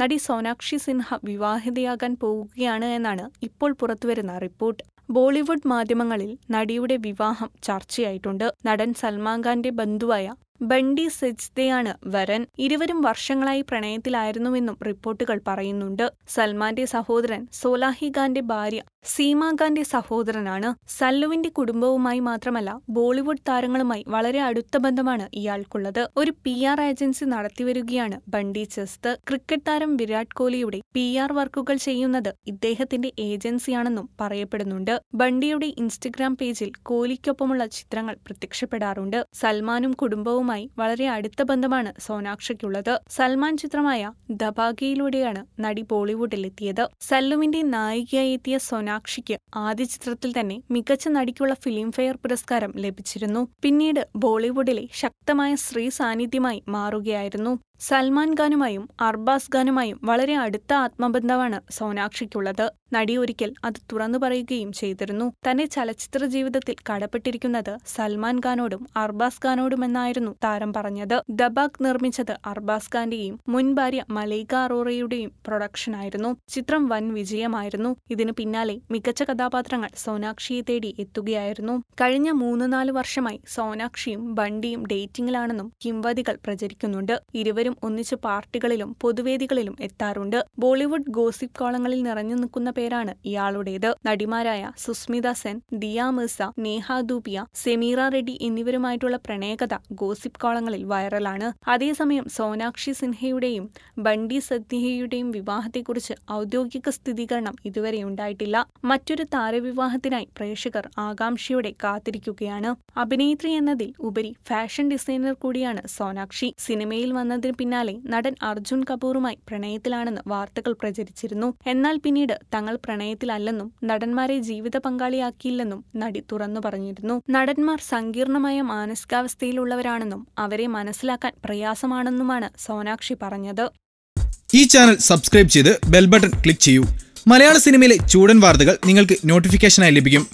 നടി സോനാക്ഷി സിൻഹ വിവാഹിതയാകാൻ പോവുകയാണ് എന്നാണ് ഇപ്പോൾ പുറത്തുവരുന്ന റിപ്പോർട്ട് ബോളിവുഡ് മാധ്യമങ്ങളിൽ നടിയുടെ വിവാഹം ചർച്ചയായിട്ടുണ്ട് നടൻ സൽമാൻ ഖാന്റെ ബന്ധുവായ ബണ്ടി സെജ്ദയാണ് വരൻ ഇരുവരും വർഷങ്ങളായി പ്രണയത്തിലായിരുന്നുവെന്നും റിപ്പോർട്ടുകൾ പറയുന്നുണ്ട് സൽമാന്റെ സഹോദരൻ സോലാഹി ഖാന്റെ ഭാര്യ സീമ ഖാന്റെ സഹോദരനാണ് സല്ലുവിന്റെ കുടുംബവുമായി മാത്രമല്ല ബോളിവുഡ് താരങ്ങളുമായി വളരെ അടുത്ത ബന്ധമാണ് ഇയാൾക്കുള്ളത് ഒരു പി ആർ ഏജൻസി നടത്തിവരികയാണ് ബണ്ടി ചെസ്ത് ക്രിക്കറ്റ് താരം വിരാട് കോഹ്ലിയുടെ പി ആർ വർക്കുകൾ ചെയ്യുന്നത് ഇദ്ദേഹത്തിന്റെ ഏജൻസിയാണെന്നും പറയപ്പെടുന്നുണ്ട് ബണ്ടിയുടെ ഇൻസ്റ്റഗ്രാം പേജിൽ കോഹ്ലിക്കൊപ്പമുള്ള ചിത്രങ്ങൾ പ്രത്യക്ഷപ്പെടാറുണ്ട് സൽമാനും കുടുംബവും സൽമാനുമായി വളരെ അടുത്ത ബന്ധമാണ് സോനാക്ഷിക്കുള്ളത് സൽമാൻ ചിത്രമായ ദബാഗയിലൂടെയാണ് നടി ബോളിവുഡിലെത്തിയത് സല്ലുവിന്റെ നായികയായി എത്തിയ സോനാക്ഷിക്ക് ആദ്യ ചിത്രത്തിൽ തന്നെ മികച്ച നടിക്കുള്ള ഫിലിംഫെയർ പുരസ്കാരം ലഭിച്ചിരുന്നു പിന്നീട് ബോളിവുഡിലെ ശക്തമായ സ്ത്രീ സാന്നിധ്യമായി മാറുകയായിരുന്നു സൽമാൻ ഖാനുമായും അർബാസ് ഖാനുമായും വളരെ അടുത്ത ആത്മബന്ധമാണ് സോനാക്ഷിക്കുള്ളത് നടി ഒരിക്കൽ അത് തുറന്നു പറയുകയും ചെയ്തിരുന്നു തന്നെ ചലച്ചിത്ര ജീവിതത്തിൽ കടപ്പെട്ടിരിക്കുന്നത് സൽമാൻ ഖാനോടും അർബാസ് ഖാനോടുമെന്നായിരുന്നു താരം പറഞ്ഞത് ദബാക് നിർമ്മിച്ചത് അർബാസ് ഖാന്റെയും മുൻ ഭാര്യ മലൈക അറോറയുടെയും പ്രൊഡക്ഷനായിരുന്നു ചിത്രം വൻ വിജയമായിരുന്നു ഇതിനു പിന്നാലെ മികച്ച കഥാപാത്രങ്ങൾ സോനാക്ഷിയെ തേടി എത്തുകയായിരുന്നു കഴിഞ്ഞ മൂന്ന് നാല് വർഷമായി സോനാക്ഷിയും ബണ്ടിയും ഡേറ്റിംഗിലാണെന്നും കിംവദികൾ പ്രചരിക്കുന്നുണ്ട് ഇരുവരും ഇരുവരും ഒന്നിച്ച് പാർട്ടികളിലും പൊതുവേദികളിലും എത്താറുണ്ട് ബോളിവുഡ് ഗോസിപ്പ് കോളങ്ങളിൽ നിറഞ്ഞു നിൽക്കുന്ന പേരാണ് ഇയാളുടേത് നടിമാരായ സുസ്മിത സെൻ ദിയ മിർസ നേഹ ദൂപിയ സെമീറ റെഡ്ഡി എന്നിവരുമായിട്ടുള്ള പ്രണയകഥ ഗോസിപ്പ് കോളങ്ങളിൽ വൈറലാണ് അതേസമയം സോനാക്ഷി സിൻഹയുടെയും ബണ്ടി സദ്യയുടെയും വിവാഹത്തെക്കുറിച്ച് ഔദ്യോഗിക സ്ഥിരീകരണം ഇതുവരെ ഉണ്ടായിട്ടില്ല മറ്റൊരു താരവിവാഹത്തിനായി പ്രേക്ഷകർ ആകാംക്ഷയോടെ കാത്തിരിക്കുകയാണ് അഭിനേത്രി എന്നതിൽ ഉപരി ഫാഷൻ ഡിസൈനർ കൂടിയാണ് സോനാക്ഷി സിനിമയിൽ വന്നതിന് പിന്നാലെ നടൻ അർജുൻ കപൂറുമായി പ്രണയത്തിലാണെന്ന് വാർത്തകൾ പ്രചരിച്ചിരുന്നു എന്നാൽ പിന്നീട് തങ്ങൾ പ്രണയത്തിലല്ലെന്നും നടന്മാരെ ജീവിത പങ്കാളിയാക്കിയില്ലെന്നും നടി തുറന്നു പറഞ്ഞിരുന്നു നടന്മാർ സങ്കീർണമായ മാനസികാവസ്ഥയിലുള്ളവരാണെന്നും അവരെ മനസ്സിലാക്കാൻ പ്രയാസമാണെന്നുമാണ് സോനാക്ഷി പറഞ്ഞത് ഈ ചാനൽ സബ്സ്ക്രൈബ് ചെയ്ത് ബെൽ ബട്ടൺ ക്ലിക്ക് ചെയ്യൂ മലയാള സിനിമയിലെ ചൂടൻ വാർത്തകൾ നിങ്ങൾക്ക് നോട്ടിഫിക്കേഷനായി ലഭിക്കും